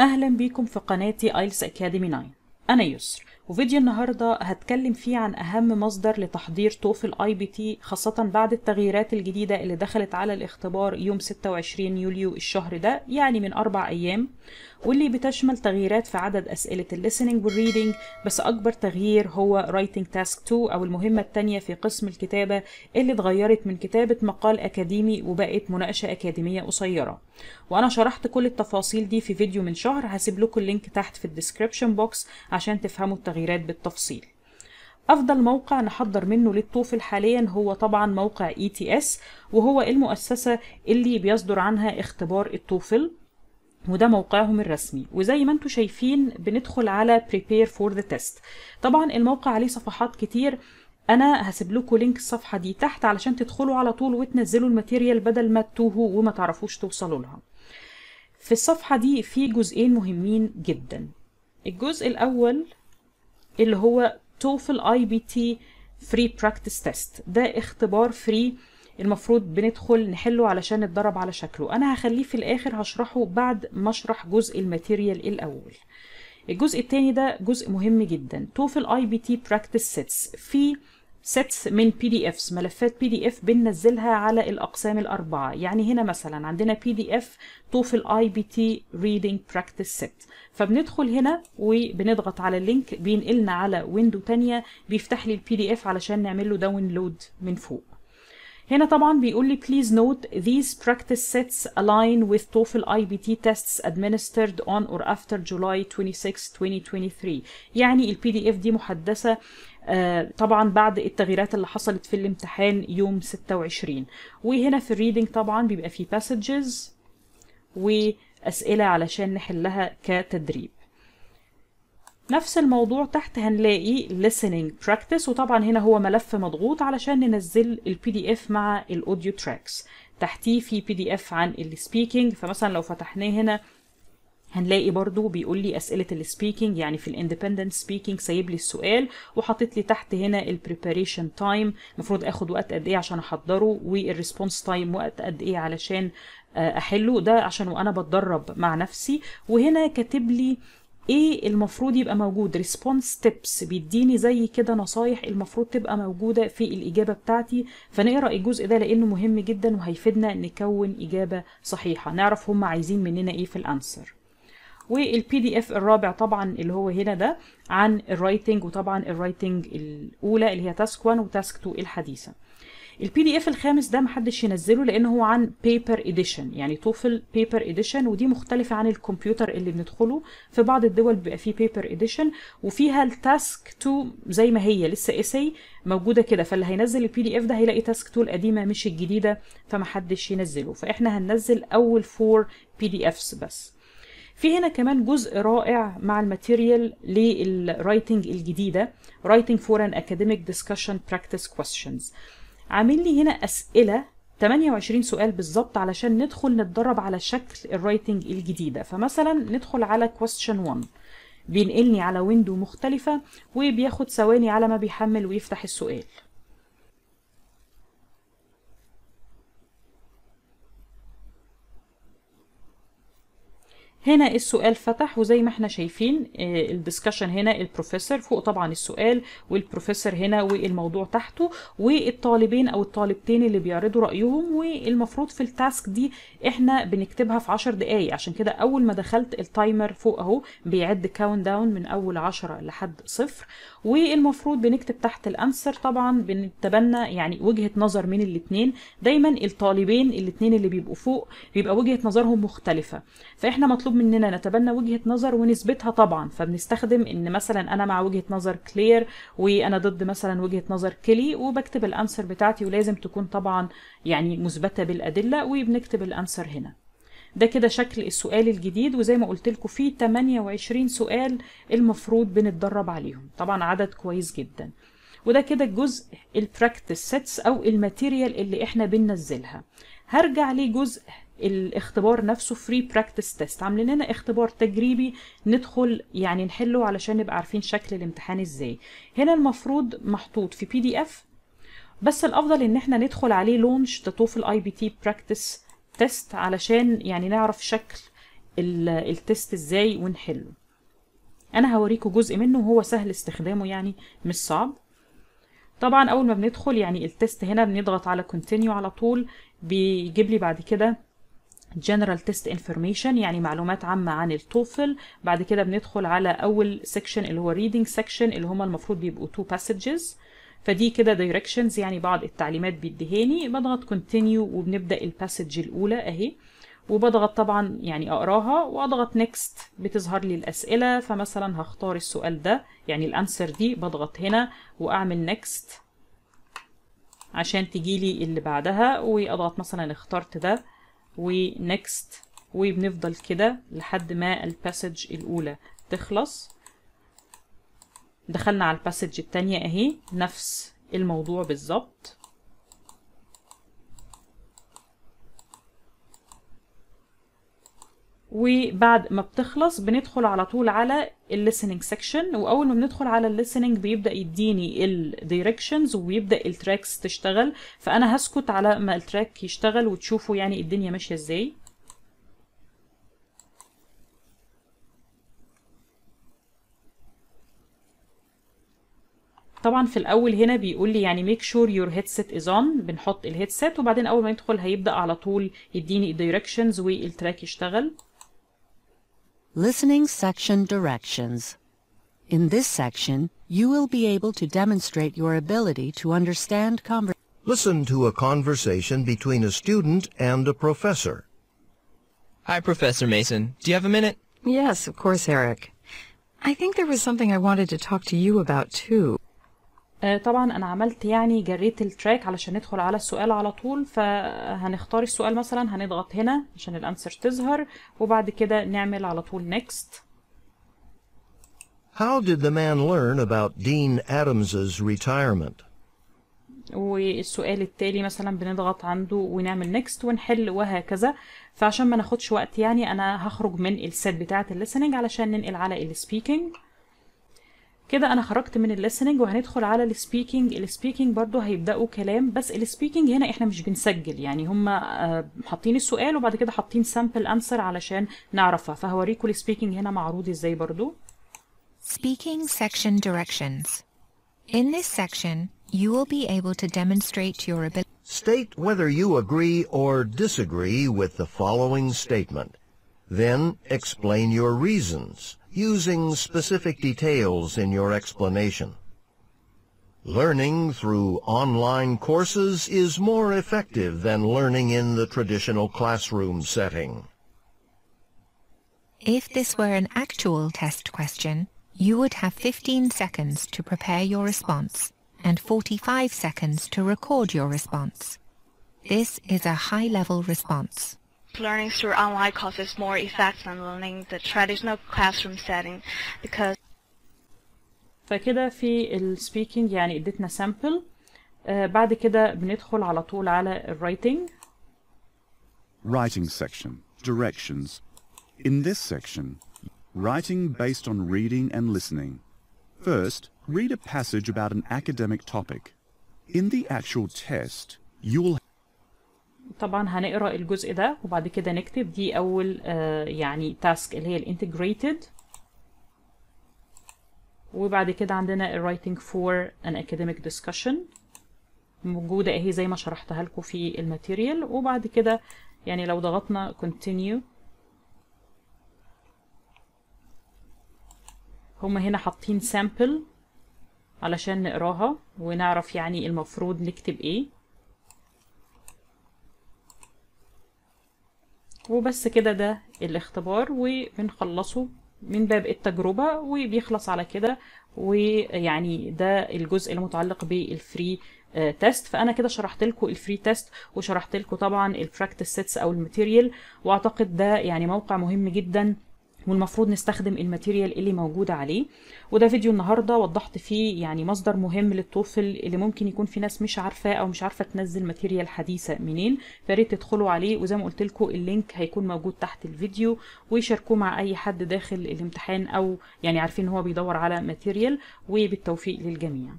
أهلا بيكم في قناة آيلس أكاديمي 9 أنا يسر وفيديو النهاردة هتكلم فيه عن أهم مصدر لتحضير توفل اي بي تي خاصة بعد التغييرات الجديدة اللي دخلت على الاختبار يوم 26 يوليو الشهر ده يعني من أربع أيام واللي بتشمل تغييرات في عدد أسئلة الليسننج والريدنج بس أكبر تغيير هو رايتنج تاسك 2 أو المهمة التانية في قسم الكتابة اللي اتغيرت من كتابة مقال أكاديمي وبقت مناقشة أكاديمية قصيرة وأنا شرحت كل التفاصيل دي في فيديو من شهر هسيب لكم اللينك تحت في الديسكريبشن بوكس عشان تفهموا التغييرات بالتفصيل أفضل موقع نحضر منه للتوفل حاليا هو طبعا موقع ETS وهو المؤسسة اللي بيصدر عنها اختبار التوفل وده موقعهم الرسمي وزي ما انتم شايفين بندخل على prepare for the test طبعا الموقع عليه صفحات كتير انا هسيب لكم لينك الصفحه دي تحت علشان تدخلوا على طول وتنزلوا الماتيريال بدل ما تتوهوا وما تعرفوش توصلوا لها في الصفحه دي في جزئين مهمين جدا الجزء الأول اللي هو توفل اي بي تي فري براكتس تيست ده اختبار فري المفروض بندخل نحله علشان نتدرب على شكله انا هخليه في الاخر هشرحه بعد ما اشرح جزء الماتيريال الاول الجزء الثاني ده جزء مهم جدا توفل اي بي تي براكتس سيتس في سيتس من بي دي افس ملفات بي دي اف بننزلها على الاقسام الاربعه يعني هنا مثلا عندنا بي دي اف توفل اي بي تي ريدنج براكتس سيت فبندخل هنا وبنضغط على اللينك بينقلنا على ويندو ثانيه بيفتح لي البي دي اف علشان نعمل له داونلود من فوق هنا طبعا بيقول لي please note these practice sets align with TOEFL IBT tests administered on or after July 26, 2023 يعني البي دي اف دي محدثة آه، طبعا بعد التغييرات اللي حصلت في الامتحان يوم 26 وهنا في الريدنج طبعا بيبقى في passages وأسئلة علشان نحلها كتدريب نفس الموضوع تحت هنلاقي listening practice وطبعا هنا هو ملف مضغوط علشان ننزل البي دي اف مع الاوديو تراكس تحتيه في بي دي اف عن السبيكينج فمثلا لو فتحناه هنا هنلاقي برضو بيقول لي اسئله السبيكنج يعني في الاندبندنت سبيكنج سايب لي السؤال وحاطط لي تحت هنا البريباريشن تايم المفروض اخد وقت قد ايه عشان احضره والريسبونس تايم وقت قد ايه علشان آه، احله ده عشان وانا بتدرب مع نفسي وهنا كاتب لي ايه المفروض يبقى موجود ريسبونس ستيبس بيديني زي كده نصايح المفروض تبقى موجوده في الاجابه بتاعتي فنقرا الجزء ده لانه مهم جدا وهيفيدنا نكون اجابه صحيحه نعرف هم عايزين مننا ايه في الانسر والبي دي اف الرابع طبعا اللي هو هنا ده عن الرايتنج وطبعا الرايتنج الاولى اللي هي تاسك 1 وتاسك 2 الحديثه البي دي اف الخامس ده محدش ينزله لان هو عن بيبر اديشن يعني توفل بيبر اديشن ودي مختلفه عن الكمبيوتر اللي بندخله في بعض الدول بيبقى فيه بيبر اديشن وفيها التاسك 2 زي ما هي لسه اسي موجوده كده فاللي هينزل البي دي اف ده هيلاقي تاسك 2 القديمه مش الجديده فمحدش ينزله فاحنا هننزل اول فور بي دي افس بس في هنا كمان جزء رائع مع الماتيريال للرايتنج الجديدة Writing for an Academic Discussion Practice Questions عامل لي هنا أسئلة 28 سؤال بالظبط علشان ندخل نتدرب على شكل الرايتنج الجديدة فمثلا ندخل على question 1 بينقلني على ويندو مختلفة وبياخد ثواني على ما بيحمل ويفتح السؤال هنا السؤال فتح وزي ما احنا شايفين آه، الدسكشن هنا البروفيسور فوق طبعا السؤال والبروفيسور هنا والموضوع تحته والطالبين او الطالبتين اللي بيعرضوا رايهم والمفروض في التاسك دي احنا بنكتبها في 10 دقائق عشان كده اول ما دخلت التايمر فوق اهو بيعد كاونت داون من اول 10 لحد صفر والمفروض بنكتب تحت الانسر طبعا بنتبنى يعني وجهه نظر من الاثنين دايما الطالبين الاثنين اللي بيبقوا فوق بيبقى وجهه نظرهم مختلفه فاحنا مطلوب مطلوب مننا نتبنى وجهه نظر ونثبتها طبعا فبنستخدم ان مثلا انا مع وجهه نظر كلير وانا ضد مثلا وجهه نظر كيلي وبكتب الانسر بتاعتي ولازم تكون طبعا يعني مثبته بالادله وبنكتب الانسر هنا ده كده شكل السؤال الجديد وزي ما قلت لكم فيه 28 سؤال المفروض بنتدرب عليهم طبعا عدد كويس جدا وده كده الجزء البراكتس سيتس او الماتيريال اللي احنا بننزلها هرجع لجزء الاختبار نفسه فري براكتس تيست عاملين لنا اختبار تجريبي ندخل يعني نحله علشان نبقى عارفين شكل الامتحان ازاي هنا المفروض محطوط في بي دي اف بس الافضل ان احنا ندخل عليه لونش توفل اي بي تي براكتس تيست علشان يعني نعرف شكل التيست ازاي ونحله انا هوريكم جزء منه وهو سهل استخدامه يعني مش صعب طبعا اول ما بندخل يعني التست هنا بنضغط على كونتينيو على طول بيجيب لي بعد كده general test information يعني معلومات عامة عن التوفل بعد كده بندخل على أول سيكشن اللي هو reading section اللي هما المفروض بيبقوا two passages فدي كده directions يعني بعض التعليمات بيديهاني بضغط continue وبنبدأ الباسج الأولى أهي وبضغط طبعا يعني أقراها وأضغط next بتظهر لي الأسئلة فمثلا هختار السؤال ده يعني الأنسر دي بضغط هنا وأعمل next عشان تجيلي اللي بعدها وأضغط مثلا اخترت ده ونكست وبنفضل كده لحد ما الباسج الأولى تخلص دخلنا على الباسج التانية اهي نفس الموضوع بالظبط وبعد ما بتخلص بندخل على طول على الليسننج سيكشن واول ما بندخل على الليسننج بيبدا يديني الدايركشنز وبيبدا التراكس تشتغل فانا هسكت على ما التراك يشتغل وتشوفوا يعني الدنيا ماشيه ازاي طبعا في الاول هنا بيقول لي يعني ميك شور يور هيدسيت از اون بنحط الهيدسيت وبعدين اول ما يدخل هيبدا على طول يديني الدايركشنز والتراك يشتغل Listening section directions. In this section, you will be able to demonstrate your ability to understand conversation. Listen to a conversation between a student and a professor. Hi, Professor Mason. Do you have a minute? Yes, of course, Eric. I think there was something I wanted to talk to you about, too. آه، طبعا انا عملت يعني جريت التراك علشان ندخل على السؤال على طول فهنختار السؤال مثلا هنضغط هنا عشان الانسر تظهر وبعد كده نعمل على طول نيكست How did the man learn about Dean Adams's retirement? والسؤال التالي مثلا بنضغط عنده ونعمل نيكست ونحل وهكذا فعشان ما ناخدش وقت يعني انا هخرج من السيت بتاعه الليسننج علشان ننقل على السبيكنج كده انا خرجت من الليسننج وهندخل على السبيكينج السبيكينج برضو هيبداوا كلام بس السبيكينج هنا احنا مش بنسجل يعني هم آه، حاطين السؤال وبعد كده حاطين سامبل انسر علشان نعرفها فهوريكم السبيكينج هنا معروض ازاي برضو Speaking section directions. In this section, you will be able to demonstrate your ability. State whether you agree or disagree with the following statement. Then explain your reasons. using specific details in your explanation. Learning through online courses is more effective than learning in the traditional classroom setting. If this were an actual test question, you would have 15 seconds to prepare your response and 45 seconds to record your response. This is a high-level response learning through online courses more effective than learning the traditional classroom setting because فكده في speaking يعني اديتنا sample. بعد كده بندخل على طول على writing. Writing section directions In this section writing based on reading and listening First read a passage about an academic topic In the actual test you will طبعا هنقرا الجزء ده وبعد كده نكتب دي اول آه يعني تاسك اللي هي الانتجريتد وبعد كده عندنا الرايتنج فور ان اكاديميك ديسكشن موجوده اهي زي ما شرحتها لكم في الماتيريال وبعد كده يعني لو ضغطنا continue هما هنا حاطين سامبل علشان نقراها ونعرف يعني المفروض نكتب ايه وبس كده ده الاختبار وبنخلصه من باب التجربة وبيخلص على كده ويعني ده الجزء المتعلق بالفري آه، تيست فانا كده شرحت لكم الفري تيست وشرحت لكم طبعا البراكتس سيتس او الماتيريال واعتقد ده يعني موقع مهم جدا والمفروض نستخدم الماتيريال اللي موجودة عليه وده فيديو النهاردة وضحت فيه يعني مصدر مهم للتوفل اللي ممكن يكون في ناس مش عارفاه او مش عارفة تنزل ماتيريال حديثة منين فياريت تدخلوا عليه وزي ما قلت لكم اللينك هيكون موجود تحت الفيديو ويشاركوه مع اي حد داخل الامتحان او يعني عارفين ان هو بيدور على ماتيريال وبالتوفيق للجميع